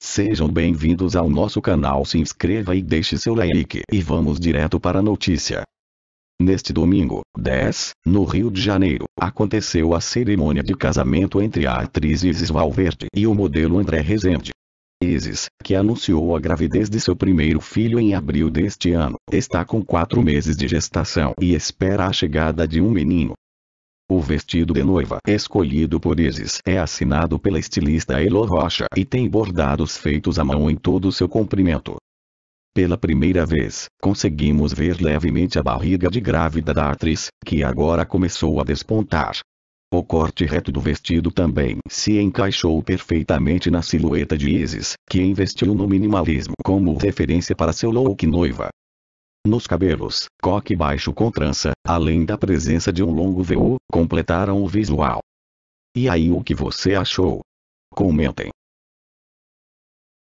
Sejam bem-vindos ao nosso canal se inscreva e deixe seu like e vamos direto para a notícia. Neste domingo, 10, no Rio de Janeiro, aconteceu a cerimônia de casamento entre a atriz Isis Valverde e o modelo André Rezende. Isis, que anunciou a gravidez de seu primeiro filho em abril deste ano, está com quatro meses de gestação e espera a chegada de um menino. O vestido de noiva escolhido por Isis é assinado pela estilista Elo Rocha e tem bordados feitos à mão em todo o seu comprimento. Pela primeira vez, conseguimos ver levemente a barriga de grávida da atriz, que agora começou a despontar. O corte reto do vestido também se encaixou perfeitamente na silhueta de Isis, que investiu no minimalismo como referência para seu look noiva. Nos cabelos, coque baixo com trança, além da presença de um longo véu, completaram o visual. E aí o que você achou? Comentem.